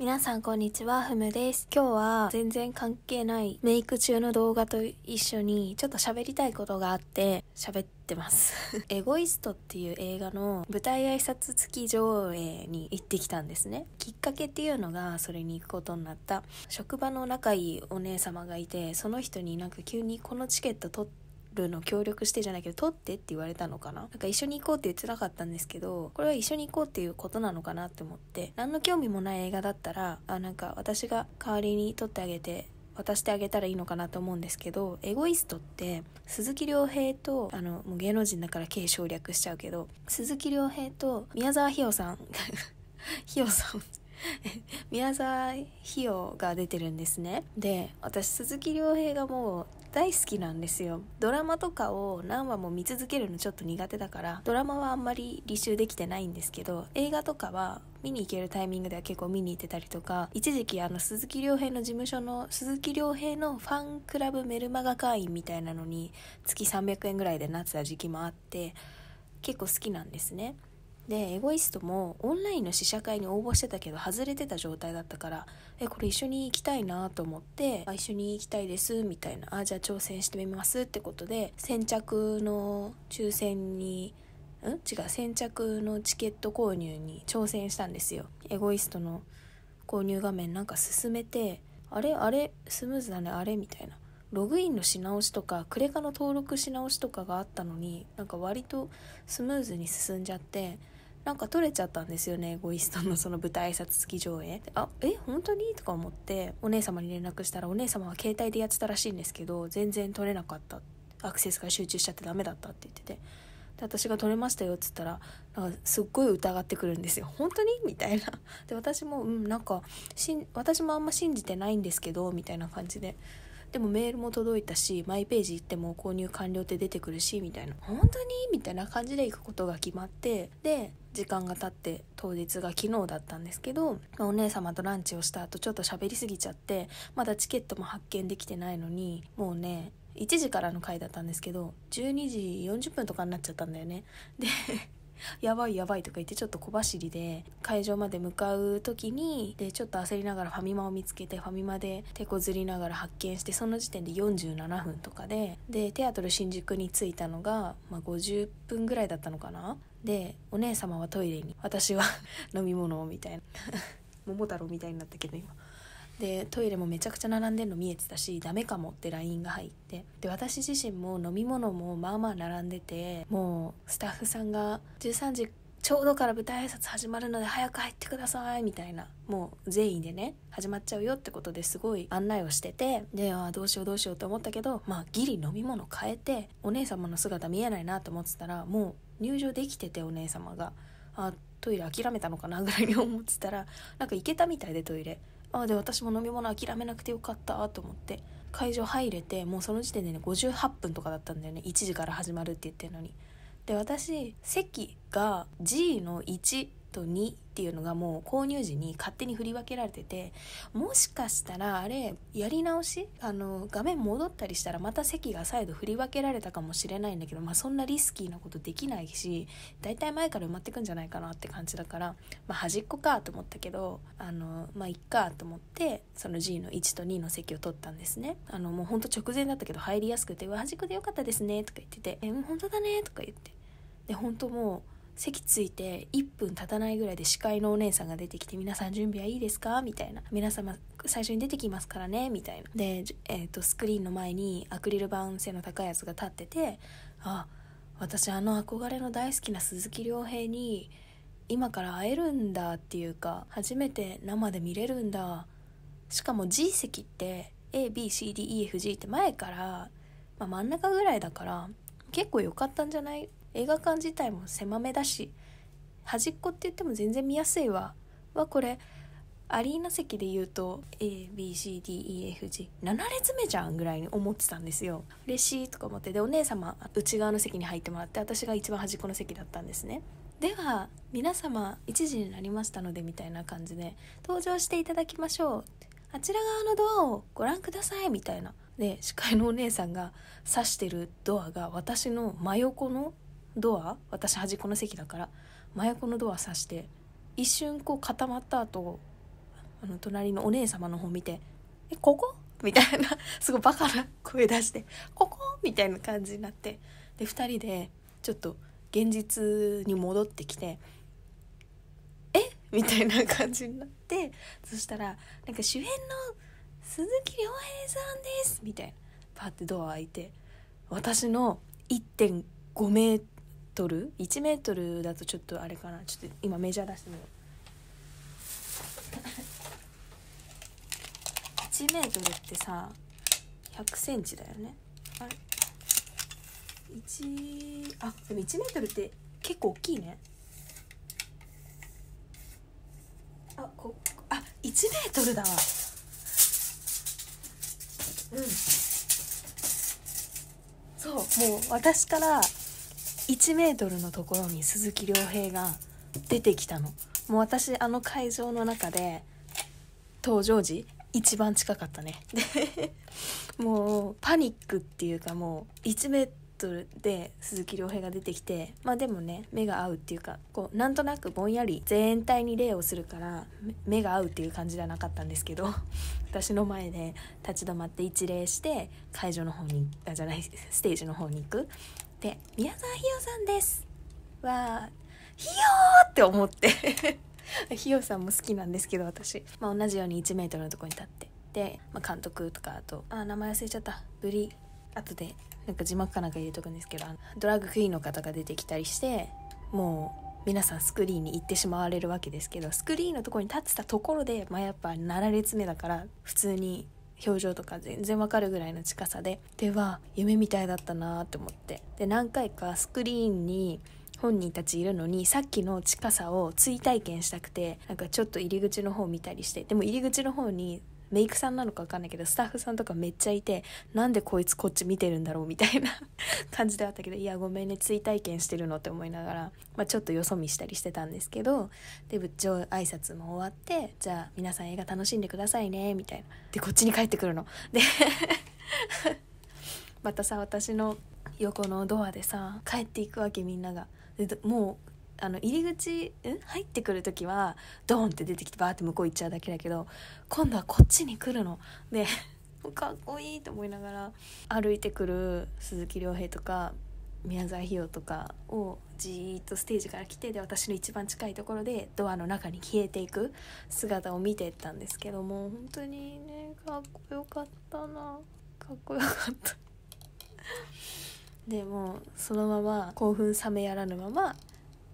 皆さんこんにちは、ふむです。今日は全然関係ないメイク中の動画と一緒にちょっと喋りたいことがあって喋ってます。エゴイストっていう映画の舞台挨拶付き上映に行ってきたんですね。きっかけっていうのがそれに行くことになった職場の仲いいお姉様がいてその人になんか急にこのチケット取ってるの協力してじゃないけど撮ってって言われたのかななんか一緒に行こうって言ってなかったんですけどこれは一緒に行こうっていうことなのかなって思って何の興味もない映画だったらあなんか私が代わりに撮ってあげて渡してあげたらいいのかなと思うんですけど「エゴイスト」って鈴木亮平とあのもう芸能人だから軽省略しちゃうけど鈴木亮平と宮沢ひよさんひよ さん 宮沢ひよが出てるんですねで私鈴木亮平がもう大好きなんですよドラマとかを何話も見続けるのちょっと苦手だからドラマはあんまり履修できてないんですけど映画とかは見に行けるタイミングでは結構見に行ってたりとか一時期あの鈴木亮平の事務所の鈴木亮平のファンクラブメルマガ会員みたいなのに月300円ぐらいでなってた時期もあって結構好きなんですねでエゴイストもオンラインの試写会に応募してたけど外れてた状態だったからえこれ一緒に行きたいなと思ってあ一緒に行きたいですみたいなあじゃあ挑戦してみますってことで先着の抽選にん違う先着のチケット購入に挑戦したんですよエゴイストの購入画面なんか進めてあれあれスムーズだねあれみたいなログインのし直しとかクレカの登録し直しとかがあったのになんか割とスムーズに進んじゃってなんか撮れちゃったんですよねエゴイストのその舞台挨拶付き上映あえ本当にとか思ってお姉様に連絡したらお姉様は携帯でやってたらしいんですけど全然撮れなかったアクセスが集中しちゃってダメだったって言ってて。で私が撮れましたよっつったらなんかすっごい疑ってくるんですよ本当にみたいなで私もうんなんかしん私もあんま信じてないんですけどみたいな感じででもメールも届いたしマイページ行っても購入完了って出てくるしみたいな本当にみたいな感じで行くことが決まってで時間が経って当日が昨日だったんですけどお姉様とランチをした後ちょっと喋りすぎちゃってまだチケットも発見できてないのにもうね1時からの回だったんですけど12時40分とかになっちゃったんだよねでやばいやばいとか言ってちょっと小走りで会場まで向かう時にでちょっと焦りながらファミマを見つけてファミマで手こずりながら発見してその時点で47分とかででテアトル新宿に着いたのが、まあ、50分ぐらいだったのかなでお姉様はトイレに私は 飲み物をみたいな 桃太郎みたいになったけど今。でトイレもめちゃくちゃ並んでるの見えてたしダメかもって LINE が入ってで私自身も飲み物もまあまあ並んでてもうスタッフさんが13時ちょうどから舞台挨拶始まるので早く入ってくださいみたいなもう全員でね始まっちゃうよってことですごい案内をしててであどうしようどうしようって思ったけどまあギリ飲み物変えてお姉様の姿見えないなと思ってたらもう入場できててお姉様があトイレ諦めたのかなぐらいに思ってたらなんか行けたみたいでトイレああで私も飲み物諦めなくてよかったと思って会場入れてもうその時点でね58分とかだったんだよね1時から始まるって言ってるのにで私席が G の1と2っていうのがもう購入時に勝手に振り分けられててもしかしたらあれやり直しあの画面戻ったりしたらまた席が再度振り分けられたかもしれないんだけど、まあ、そんなリスキーなことできないしだいたい前から埋まってくんじゃないかなって感じだから、まあ、端っこかと思ったけどあのまあいっかと思ってその G の1と2の席を取ったんですねあのもうほんと直前だったけど入りやすくて「うわ端っこでよかったですね」とか言ってて「えほんとだね」とか言ってで本当もう席ついて1分経たないぐらいで司会のお姉さんが出てきて「皆さん準備はいいですか?」みたいな「皆様最初に出てきますからね」みたいなで、えーと、スクリーンの前にアクリル板背の高いやつが立ってて「あ私あの憧れの大好きな鈴木亮平に今から会えるんだ」っていうか初めて生で見れるんだしかも G 席って ABCDEFG って前から、まあ、真ん中ぐらいだから結構良かったんじゃない映画館自体も狭めだし端っこって言っても全然見やすいわはこれアリーナ席で言うと ABCDEFG7 列目じゃんぐらいに思ってたんですよ嬉しいとか思ってでお姉様内側の席に入ってもらって私が一番端っこの席だったんですねでは皆様1時になりましたのでみたいな感じで登場していただきましょうあちら側のドアをご覧くださいみたいなで司会のお姉さんが指してるドアが私の真横のドア私端っこの席だから真横のドア刺して一瞬こう固まった後あの隣のお姉様の方見て「えここ?」みたいな すごいバカな声出して「ここ?」みたいな感じになってで2人でちょっと現実に戻ってきて「えみたいな感じになってそしたらなんか主演の鈴木亮平さんですみたいなパッてドア開いて私の1.5メートル1メートルだとちょっとあれかなちょっと今メジャー出してみよう1 メートルってさ100センチだよねあれ1あでも1メートルって結構大きいねあこあ1メートルだわうんそうもう私から1メートルのところに鈴木亮平が出てきたのもう私あの会場の中で登場時一番近かったねで もうパニックっていうかもう1メートルで鈴木亮平が出てきてまあでもね目が合うっていうかこうなんとなくぼんやり全体に礼をするから目が合うっていう感じじゃなかったんですけど 私の前で立ち止まって一礼して会場の方にあじゃないステージの方に行くペ宮沢ひよさんですはひよーって思って ひよさんも好きなんですけど私、まあ、同じように 1m のとこに立ってで、まあ、監督とかあとあ名前忘れちゃったブリ後でなんか字幕かなんか入れとくんですけどドラッグクイーンの方が出てきたりしてもう皆さんスクリーンに行ってしまわれるわけですけどスクリーンのとこに立ってたところでまあやっぱ7列目だから普通に表情とか全然わかるぐらいの近さででは夢みたいだったなって思ってで何回かスクリーンに本人たちいるのにさっきの近さを追体験したくてなんかちょっと入り口の方見たりしてでも入り口の方にメイクさんなのか分かんないけどスタッフさんとかめっちゃいてなんでこいつこっち見てるんだろうみたいな 感じではあったけどいやごめんね追体験してるのって思いながら、まあ、ちょっとよそ見したりしてたんですけどで部長挨拶も終わってじゃあ皆さん映画楽しんでくださいねみたいなでこっちに帰ってくるの。で またさ私の横のドアでさ帰っていくわけみんなが。でもうあの入り口ん入ってくる時はドーンって出てきてバーって向こう行っちゃうだけだけど今度はこっちに来るの。で かっこいいと思いながら歩いてくる鈴木亮平とか宮沢ひよとかをじーっとステージから来てで私の一番近いところでドアの中に消えていく姿を見てたんですけども本当にねかっこよかったなかっこよかったでもそのまま興奮冷めやらぬまま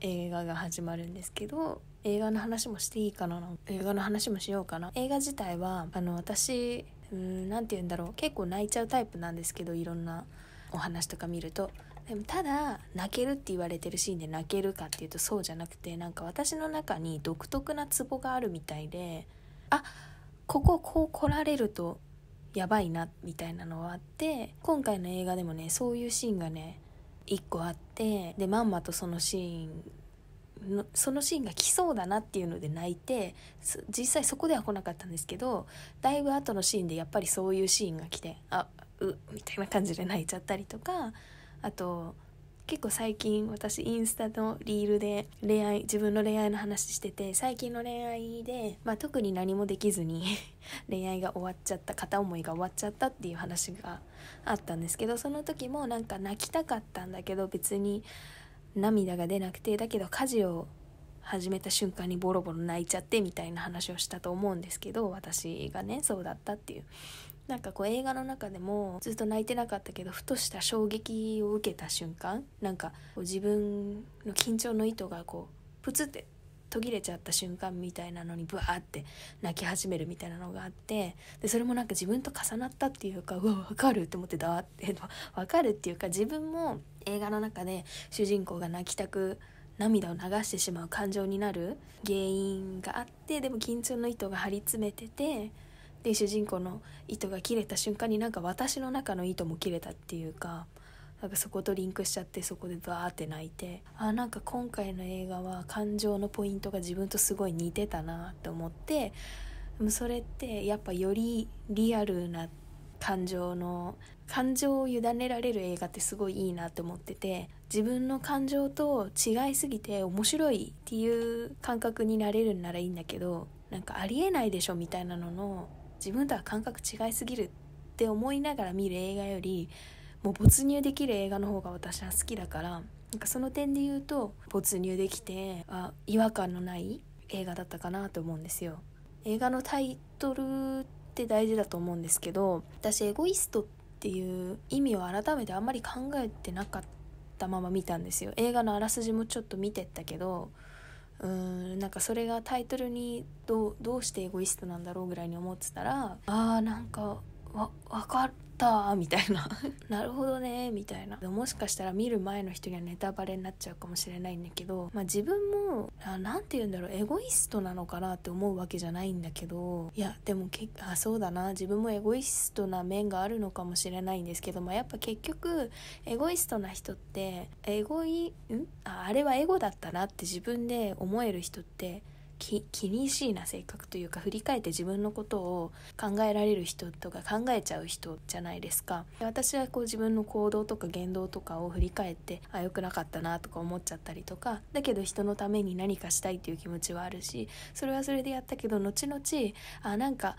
映画が始まるんですけど映画の話もしていいかな映画の話もしようかな映画自体はあの私何て言うんだろう結構泣いちゃうタイプなんですけどいろんなお話とか見るとでもただ泣けるって言われてるシーンで泣けるかっていうとそうじゃなくてなんか私の中に独特なツボがあるみたいであこここう来られるとやばいなみたいなのはあって今回の映画でもねそういうシーンがね1個あって。てでまんまとそのシーンのそのシーンが来そうだなっていうので泣いて実際そこでは来なかったんですけどだいぶ後のシーンでやっぱりそういうシーンが来てあうみたいな感じで泣いちゃったりとかあと結構最近私インスタのリールで恋愛自分の恋愛の話してて最近の恋愛で、まあ、特に何もできずに 恋愛が終わっちゃった片思いが終わっちゃったっていう話があったんですけどその時もなんか泣きたかったんだけど別に涙が出なくてだけど家事を始めた瞬間にボロボロ泣いちゃってみたいな話をしたと思うんですけど私がねそうだったっていうなんかこう映画の中でもずっと泣いてなかったけどふとした衝撃を受けた瞬間なんかこう自分の緊張の糸がこうプツって途切れちゃった瞬間みたいなのにブワーって泣き始めるみたいなのがあってでそれもなんか自分と重なったっていうかうわ分かるって思ってだって分 かるっていうか自分も映画の中で主人公が泣きたく涙を流してしまう感情になる原因があってでも緊張の糸が張り詰めててで主人公の糸が切れた瞬間になんか私の中の糸も切れたっていうかなんかそことリンクしちゃってそこでバーって泣いてあなんか今回の映画は感情のポイントが自分とすごい似てたなって思ってそれってやっぱよりリアルな感情の感情を委ねられる映画ってすごいいいなって思ってて自分の感情と違いすぎて面白いっていう感覚になれるんならいいんだけどなんかありえないでしょみたいなのの自分とは感覚違いすぎるって思いながら見る映画よりもう没入できる映画の方が私は好きだからなんかその点で言うと没入できてあ違和感のない映画だったかなと思うんですよ。映画のタイトルって大事だと思うんですけど私エゴイストっていう意味を改めてあんまり考えてなかったまま見たんですよ映画のあらすじもちょっと見てったけどうーんなんかそれがタイトルにどうしてエゴイストなんだろうぐらいに思ってたらあーなんかわ分かったみたいな なるほどねみたいなもしかしたら見る前の人にはネタバレになっちゃうかもしれないんだけど、まあ、自分も何て言うんだろうエゴイストなのかなって思うわけじゃないんだけどいやでもけあそうだな自分もエゴイストな面があるのかもしれないんですけど、まあ、やっぱ結局エゴイストな人ってエゴイんああれはエゴだったなって自分で思える人ってき気にしいな性格というか振り返って自分のことを考えられる人とか考えちゃう人じゃないですかで私はこう自分の行動とか言動とかを振り返ってあ良くなかったなとか思っちゃったりとかだけど人のために何かしたいっていう気持ちはあるしそれはそれでやったけど後々あなんか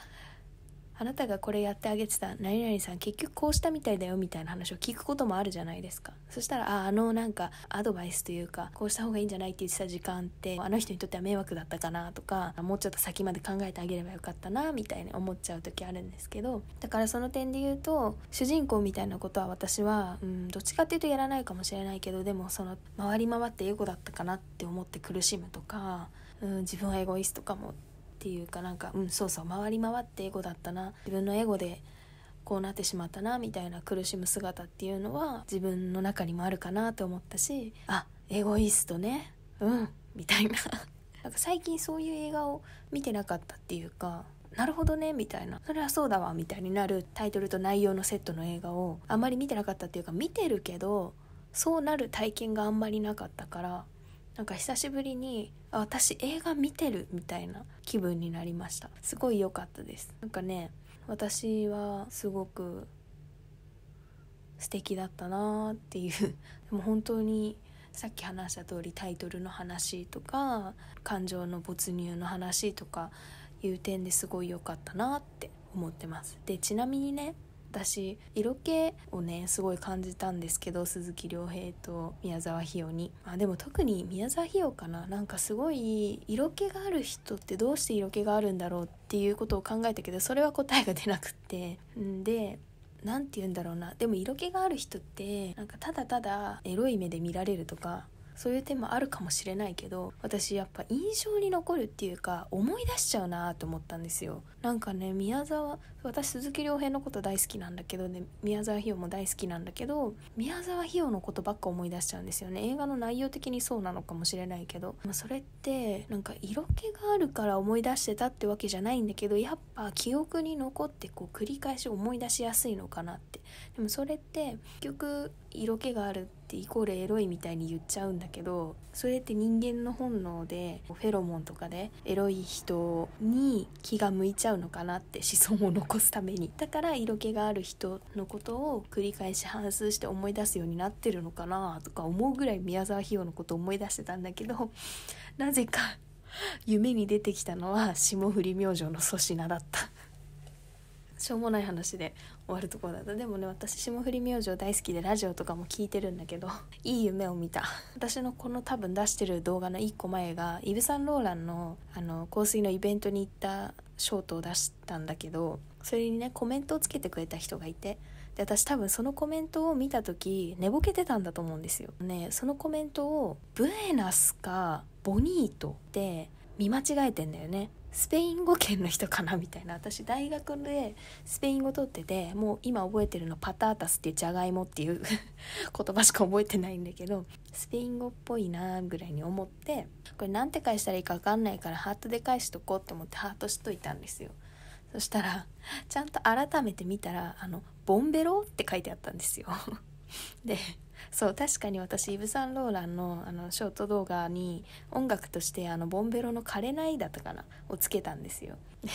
あなたがこれやってあげてた何々さん結局こうしたみたいだよみたいな話を聞くこともあるじゃないですかそしたらああのなんかアドバイスというかこうした方がいいんじゃないって言ってた時間ってあの人にとっては迷惑だったかなとかもうちょっと先まで考えてあげればよかったなみたいに思っちゃう時あるんですけどだからその点で言うと主人公みたいなことは私は、うん、どっちかっていうとやらないかもしれないけどでもその回り回ってエゴだったかなって思って苦しむとか、うん、自分はエゴイスとかもっていうかなんかうんそうそう回り回ってエゴだったな自分のエゴでこうなってしまったなみたいな苦しむ姿っていうのは自分の中にもあるかなと思ったしあエゴイストねうんみたいな なんか最近そういう映画を見てなかったっていうかなるほどねみたいなそれはそうだわみたいになるタイトルと内容のセットの映画をあんまり見てなかったっていうか見てるけどそうなる体験があんまりなかったからなんか久しぶりにあ私映画見てるみたいな気分になりましたすごい良かったですなんかね私はすごく素敵だったなーっていう でも本当にさっき話した通りタイトルの話とか感情の没入の話とかいう点ですごい良かったなって思ってますでちなみにね私色気をねすごい感じたんですけど鈴木亮平と宮沢ひよに、まあ、でも特に宮沢ひよかななんかすごい色気がある人ってどうして色気があるんだろうっていうことを考えたけどそれは答えが出なくってんで何て言うんだろうなでも色気がある人ってなんかただただエロい目で見られるとかそういう手もあるかもしれないけど私やっぱ印象に残るっていうか思い出しちゃうなと思ったんですよなんかね宮沢私鈴木亮平のこと大好きなんだけどね宮沢ひよも大好きなんだけど宮沢ひよのことばっか思い出しちゃうんですよね映画の内容的にそうなのかもしれないけど、まあ、それってなんか色気があるから思い出してたってわけじゃないんだけどやっぱ記憶に残ってこう繰り返し思い出しやすいのかなってでもそれって結局色気があるってってイコールエロいみたいに言っちゃうんだけどそれって人間の本能でフェロモンとかでエロい人に気が向いちゃうのかなって子孫を残すためにだから色気がある人のことを繰り返し反芻して思い出すようになってるのかなとか思うぐらい宮沢ひよのこと思い出してたんだけど なぜか夢に出てきたのは霜降り明星の粗品だった。しょうもない話で終わるところだったでもね私霜降り明星大好きでラジオとかも聞いてるんだけど いい夢を見た私のこの多分出してる動画の1個前がイヴ・サンローランのあの香水のイベントに行ったショートを出したんだけどそれにねコメントをつけてくれた人がいてで私多分そのコメントを見た時寝ぼけてたんだと思うんですよ。ねそのコメントを「ブエナスかボニート」って見間違えてんだよねスペイン語圏の人かなみたいな私大学でスペイン語取っててもう今覚えてるのパタータスっていうじゃがいもっていう 言葉しか覚えてないんだけどスペイン語っぽいなぐらいに思ってこれなんて返したらいいか分かんないからハートで返しとこうって思ってハートしといたんですよそしたらちゃんと改めて見たらあの「ボンベロ」って書いてあったんですよ でそう確かに私イヴ・サンローランのあのショート動画に音楽としてあのボンベロの「枯れない」だったかなをつけたんですよ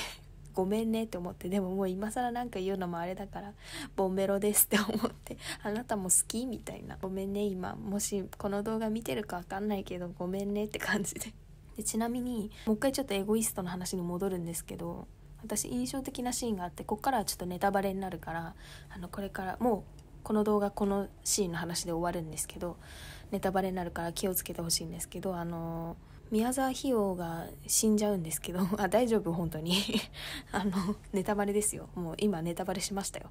ごめんねって思ってでももう今更なんか言うのもあれだからボンベロですって思ってあなたも好きみたいなごめんね今もしこの動画見てるか分かんないけどごめんねって感じででちなみにもう一回ちょっとエゴイストの話に戻るんですけど私印象的なシーンがあってこっからはちょっとネタバレになるからあのこれからもうこの動画このシーンの話で終わるんですけどネタバレになるから気をつけてほしいんですけどあの宮沢ひよが死んじゃうんですけど あ大丈夫本当に あのネタバレですよもう今ネタバレしましたよ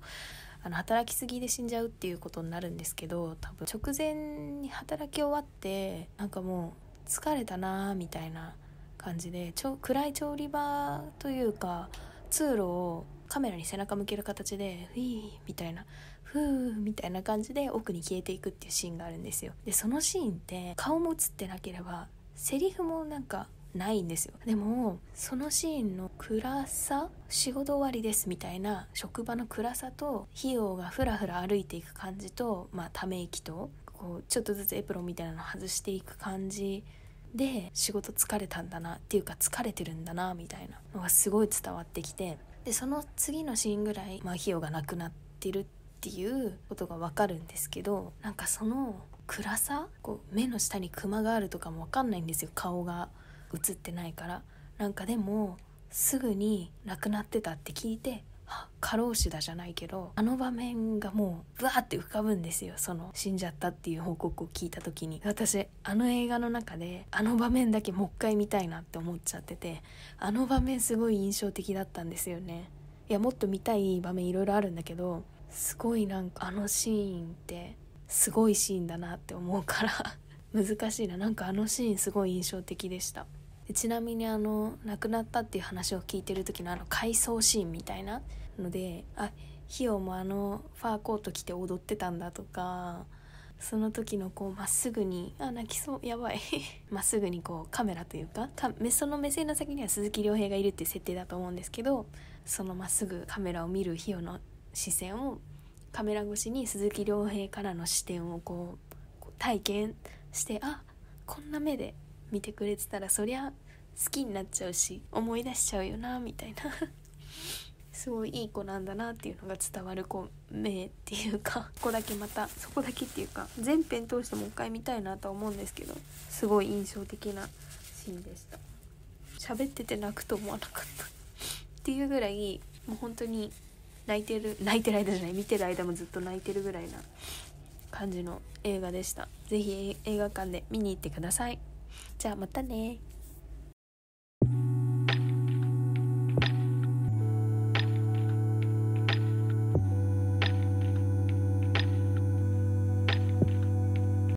あの働きすぎで死んじゃうっていうことになるんですけど多分直前に働き終わってなんかもう疲れたなーみたいな感じでちょ暗い調理場というか通路をカメラに背中向ける形で「ウィー」みたいなふーみたいな感じで奥に消えていくっていうシーンがあるんですよでそのシーンって顔も映ってなければセリフもなんかないんですよでもそのシーンの暗さ仕事終わりですみたいな職場の暗さと費用がふらふら歩いていく感じと、まあ、ため息とこうちょっとずつエプロンみたいなの外していく感じで仕事疲れたんだなっていうか疲れてるんだなみたいなのがすごい伝わってきてでその次のシーンぐらい、まあ、費用がなくなってるっっていうことがわかるんですけどなんかその暗さこう目の下にクマがあるとかもわかんないんですよ顔が映ってないからなんかでもすぐに亡くなってたって聞いて過労死だじゃないけどあの場面がもうブワーって浮かぶんですよその死んじゃったっていう報告を聞いた時に私あの映画の中であの場面だけもう一回見たいなって思っちゃっててあの場面すごい印象的だったんですよねいやもっと見たい場面いろいろあるんだけどすごいなんかあのシーンってすごいシーンだなって思うから 難しいななんかあのシーンすごい印象的でしたちなみにあの亡くなったっていう話を聞いてる時のあの回想シーンみたいなのであヒヨもあのファーコート着て踊ってたんだとかその時のこうまっすぐにあ泣きそうやばい まっすぐにこうカメラというかかその目線の先には鈴木亮平がいるって設定だと思うんですけどそのまっすぐカメラを見るヒヨの視線をカメラ越しに鈴木亮平からの視点をこう体験してあこんな目で見てくれてたらそりゃ好きになっちゃうし思い出しちゃうよなみたいな すごいいい子なんだなっていうのが伝わるこう目っていうかここだけまたそこだけっていうか全編通してもう一回見たいなとは思うんですけどすごい印象的なシーンでした喋ってて泣くと思わなかったっていうぐらいもう本当に泣いてる泣いてる間じゃない見てる間もずっと泣いてるぐらいな感じの映画でした是非映画館で見に行ってくださいじゃあまたね